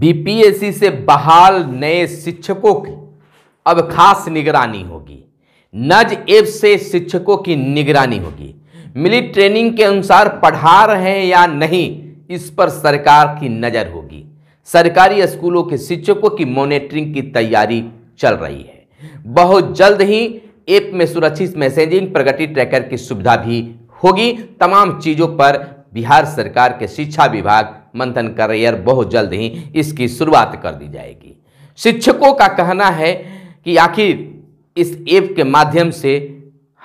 BPSC से बहाल नए शिक्षकों की अब खास निगरानी होगी नज एप से शिक्षकों की निगरानी होगी मिली ट्रेनिंग के अनुसार पढ़ा रहे हैं या नहीं इस पर सरकार की नज़र होगी सरकारी स्कूलों के शिक्षकों की मॉनिटरिंग की तैयारी चल रही है बहुत जल्द ही ऐप में सुरक्षित मैसेजिंग प्रगति ट्रैकर की सुविधा भी होगी तमाम चीज़ों पर बिहार सरकार के शिक्षा विभाग मंथन करियर बहुत जल्द ही इसकी शुरुआत कर दी जाएगी शिक्षकों का कहना है कि आखिर इस ऐप के माध्यम से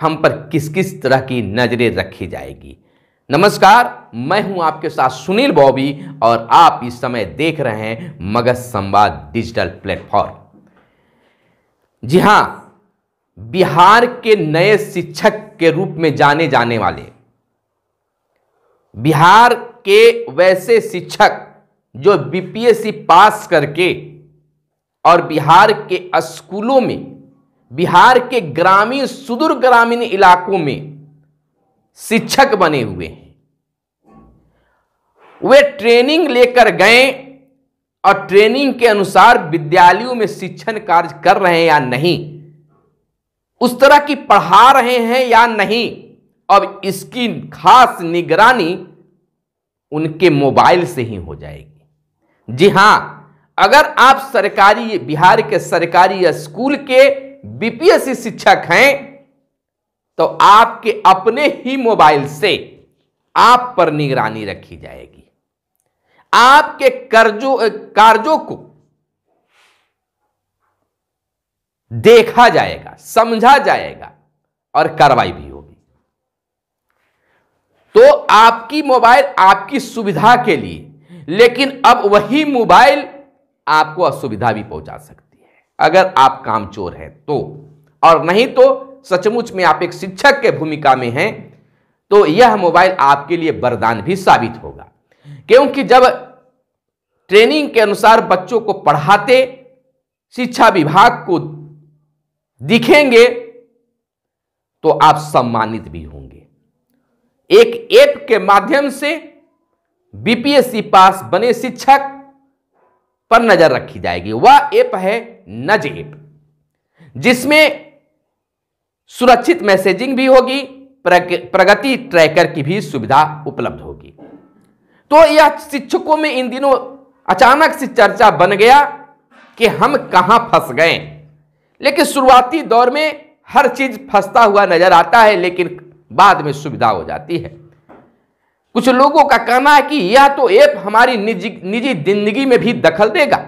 हम पर किस किस तरह की नज़रें रखी जाएगी नमस्कार मैं हूं आपके साथ सुनील बॉबी और आप इस समय देख रहे हैं मगध संवाद डिजिटल प्लेटफॉर्म जी हां बिहार के नए शिक्षक के रूप में जाने जाने वाले बिहार के वैसे शिक्षक जो बीपीएससी पास करके और बिहार के स्कूलों में बिहार के ग्रामीण सुदूर ग्रामीण इलाकों में शिक्षक बने हुए हैं वे ट्रेनिंग लेकर गए और ट्रेनिंग के अनुसार विद्यालयों में शिक्षण कार्य कर रहे हैं या नहीं उस तरह की पढ़ा रहे हैं या नहीं अब इसकी खास निगरानी उनके मोबाइल से ही हो जाएगी जी हां अगर आप सरकारी बिहार के सरकारी स्कूल के बीपीएससी शिक्षक हैं तो आपके अपने ही मोबाइल से आप पर निगरानी रखी जाएगी आपके कर्जों कार्यों को देखा जाएगा समझा जाएगा और कार्रवाई भी होगी तो आपकी मोबाइल आपकी सुविधा के लिए लेकिन अब वही मोबाइल आपको असुविधा भी पहुंचा सकती है अगर आप कामचोर हैं तो और नहीं तो सचमुच में आप एक शिक्षक के भूमिका में हैं तो यह मोबाइल आपके लिए वरदान भी साबित होगा क्योंकि जब ट्रेनिंग के अनुसार बच्चों को पढ़ाते शिक्षा विभाग को दिखेंगे तो आप सम्मानित भी होंगे एक ऐप के माध्यम से बीपीएससी पास बने शिक्षक पर नजर रखी जाएगी वह ऐप है नज ऐप जिसमें सुरक्षित मैसेजिंग भी होगी प्रगति ट्रैकर की भी सुविधा उपलब्ध होगी तो यह शिक्षकों में इन दिनों अचानक से चर्चा बन गया कि हम कहां फंस गए लेकिन शुरुआती दौर में हर चीज फंसता हुआ नजर आता है लेकिन बाद में सुविधा हो जाती है कुछ लोगों का कहना है कि यह तो ऐप हमारी निजी जिंदगी में भी दखल देगा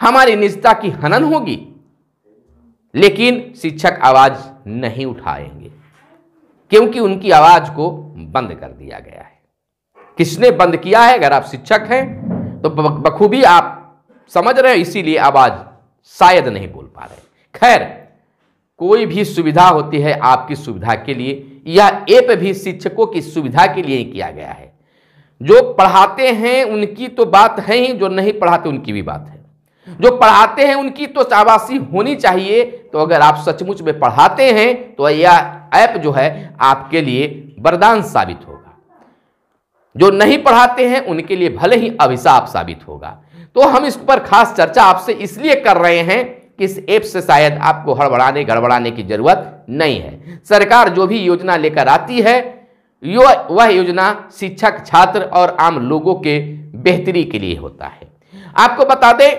हमारी निजता की हनन होगी लेकिन शिक्षक आवाज नहीं उठाएंगे क्योंकि उनकी आवाज को बंद कर दिया गया है किसने बंद किया है अगर आप शिक्षक हैं तो बखूबी आप समझ रहे हैं इसीलिए आवाज शायद नहीं बोल पा रहे खैर कोई भी सुविधा होती है आपकी सुविधा के लिए यह ऐप भी शिक्षकों की सुविधा के लिए ही किया गया है जो पढ़ाते हैं उनकी तो बात है ही जो नहीं पढ़ाते उनकी भी बात है जो पढ़ाते हैं उनकी तो शाबाशी होनी चाहिए तो अगर आप सचमुच में पढ़ाते हैं तो यह ऐप जो है आपके लिए वरदान साबित होगा जो नहीं पढ़ाते हैं उनके लिए भले ही अभिशाप साबित होगा तो हम इस पर खास चर्चा आपसे इसलिए कर रहे हैं किस ऐप से शायद आपको हड़बड़ाने गड़बड़ाने की जरूरत नहीं है सरकार जो भी योजना लेकर आती है यो वह योजना शिक्षक छात्र और आम लोगों के बेहतरी के लिए होता है आपको बता दें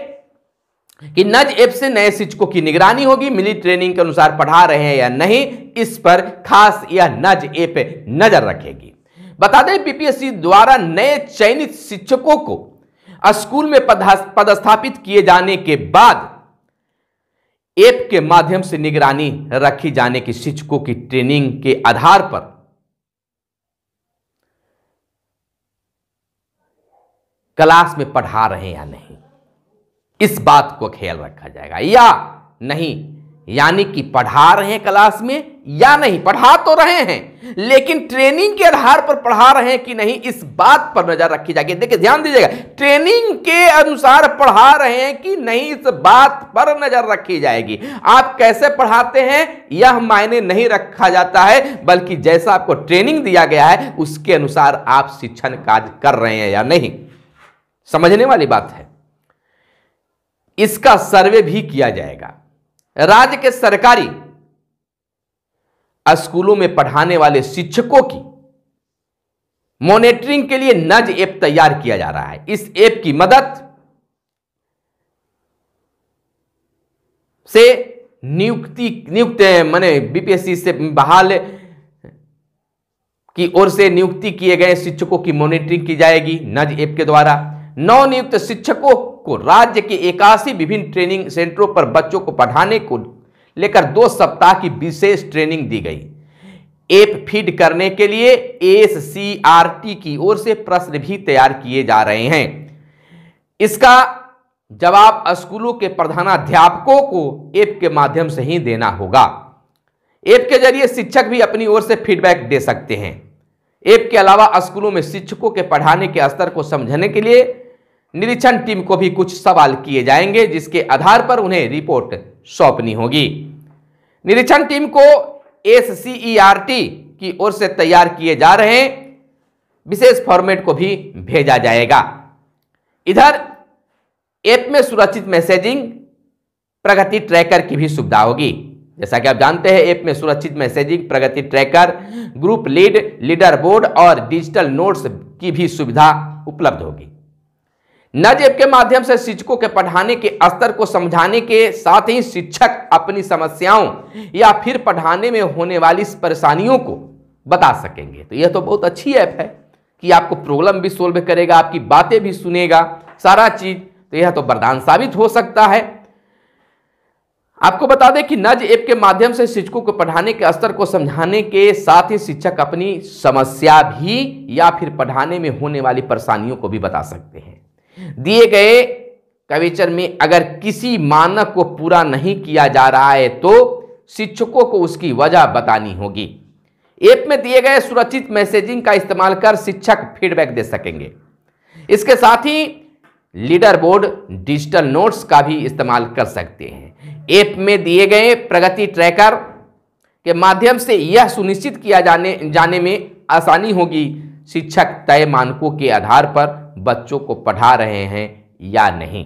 कि नज ऐप से नए शिक्षकों की निगरानी होगी मिली ट्रेनिंग के अनुसार पढ़ा रहे हैं या नहीं इस पर खास यह नज ऐप नजर रखेगी बता दें पीपीएससी द्वारा नए चयनित शिक्षकों को स्कूल में पदस्थापित किए जाने के बाद ऐप के माध्यम से निगरानी रखी जाने की शिक्षकों की ट्रेनिंग के आधार पर क्लास में पढ़ा रहे या नहीं इस बात को ख्याल रखा जाएगा या नहीं यानी कि पढ़ा रहे हैं क्लास में या नहीं पढ़ा तो रहे हैं लेकिन ट्रेनिंग के आधार पर पढ़ा रहे हैं कि नहीं इस बात पर नजर रखी जाएगी देखिए ध्यान दीजिएगा ट्रेनिंग के अनुसार पढ़ा रहे हैं कि नहीं इस बात पर नजर रखी जाएगी आप कैसे पढ़ाते हैं यह मायने नहीं रखा जाता है बल्कि जैसा आपको ट्रेनिंग दिया गया है उसके अनुसार आप शिक्षण कार्य कर रहे हैं या नहीं समझने वाली बात है इसका सर्वे भी किया जाएगा राज्य के सरकारी स्कूलों में पढ़ाने वाले शिक्षकों की मॉनिटरिंग के लिए नज ऐप तैयार किया जा रहा है इस ऐप की मदद से नियुक्ति नियुक्त मैंने बीपीएससी से बहाल की ओर से नियुक्ति किए गए शिक्षकों की मॉनिटरिंग की जाएगी नज ऐप के द्वारा नवनियुक्त शिक्षकों को राज्य के इक्यासी विभिन्न ट्रेनिंग सेंटरों पर बच्चों को पढ़ाने को लेकर दो सप्ताह की विशेष ट्रेनिंग दी गई एप फीड करने के लिए एस की ओर से प्रश्न भी तैयार किए जा रहे हैं इसका जवाब स्कूलों के प्रधानाध्यापकों को एप के माध्यम से ही देना होगा एप के जरिए शिक्षक भी अपनी ओर से फीडबैक दे सकते हैं एप के अलावा स्कूलों में शिक्षकों के पढ़ाने के स्तर को समझने के लिए निरीक्षण टीम को भी कुछ सवाल किए जाएंगे जिसके आधार पर उन्हें रिपोर्ट सौंपनी होगी निरीक्षण टीम को एस e की ओर से तैयार किए जा रहे विशेष फॉर्मेट को भी भेजा जाएगा इधर ऐप में सुरक्षित मैसेजिंग प्रगति ट्रैकर की भी सुविधा होगी जैसा कि आप जानते हैं ऐप में सुरक्षित मैसेजिंग प्रगति tracker group lead leader board और डिजिटल नोट्स की भी सुविधा उपलब्ध होगी नजेब के माध्यम से शिक्षकों के पढ़ाने के स्तर को समझाने के साथ ही शिक्षक अपनी समस्याओं या फिर पढ़ाने में होने वाली परेशानियों को बता सकेंगे तो यह तो बहुत अच्छी ऐप है कि आपको प्रॉब्लम भी सोल्व करेगा आपकी बातें भी सुनेगा सारा चीज तो यह तो वरदान साबित हो सकता है आपको बता दें कि नज ऐप के माध्यम से शिक्षकों को पढ़ाने के स्तर को समझाने के साथ ही शिक्षक अपनी समस्या भी या फिर पढ़ाने में होने वाली परेशानियों को भी बता सकते हैं दिए गए कविचर में अगर किसी मानक को पूरा नहीं किया जा रहा है तो शिक्षकों को उसकी वजह बतानी होगी ऐप में दिए गए सुरक्षित मैसेजिंग का इस्तेमाल कर शिक्षक फीडबैक दे सकेंगे इसके साथ ही लीडर बोर्ड डिजिटल नोट्स का भी इस्तेमाल कर सकते हैं ऐप में दिए गए प्रगति ट्रैकर के माध्यम से यह सुनिश्चित किया जाने जाने में आसानी होगी शिक्षक तय मानकों के आधार पर बच्चों को पढ़ा रहे हैं या नहीं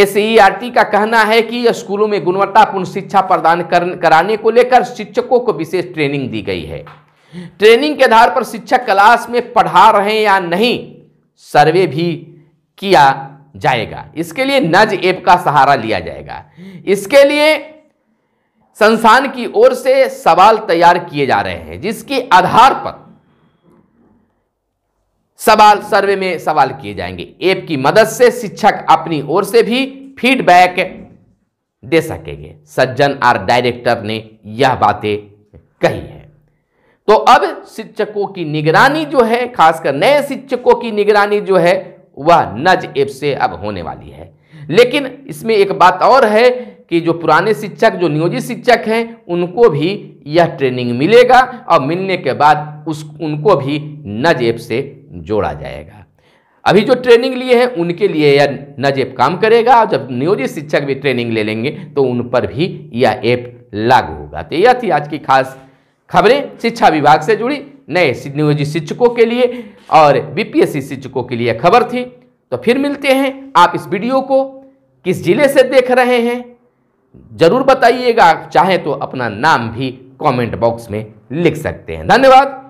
एस e का कहना है कि स्कूलों में गुणवत्तापूर्ण शिक्षा प्रदान कराने को लेकर शिक्षकों को विशेष ट्रेनिंग दी गई है ट्रेनिंग के आधार पर शिक्षक क्लास में पढ़ा रहे हैं या नहीं सर्वे भी किया जाएगा इसके लिए नज एप का सहारा लिया जाएगा इसके लिए संस्थान की ओर से सवाल तैयार किए जा रहे हैं जिसके आधार पर सवाल सर्वे में सवाल किए जाएंगे ऐप की मदद से शिक्षक अपनी ओर से भी फीडबैक दे सकेंगे सज्जन आर डायरेक्टर ने यह बातें कही है तो अब शिक्षकों की निगरानी जो है खासकर नए शिक्षकों की निगरानी जो है वह नज ऐप से अब होने वाली है लेकिन इसमें एक बात और है कि जो पुराने शिक्षक जो नियोजित शिक्षक हैं उनको भी यह ट्रेनिंग मिलेगा और मिलने के बाद उस उनको भी नज ऐप से जोड़ा जाएगा अभी जो ट्रेनिंग लिए हैं उनके लिए यह नजेब काम करेगा और जब नियोजित शिक्षक भी ट्रेनिंग ले लेंगे तो उन पर भी यह ऐप लागू होगा तो यह थी आज की खास खबरें शिक्षा विभाग से जुड़ी नए नियोजित शिक्षकों के लिए और बीपीएससी शिक्षकों के लिए खबर थी तो फिर मिलते हैं आप इस वीडियो को किस जिले से देख रहे हैं ज़रूर बताइएगा चाहे तो अपना नाम भी कमेंट बॉक्स में लिख सकते हैं धन्यवाद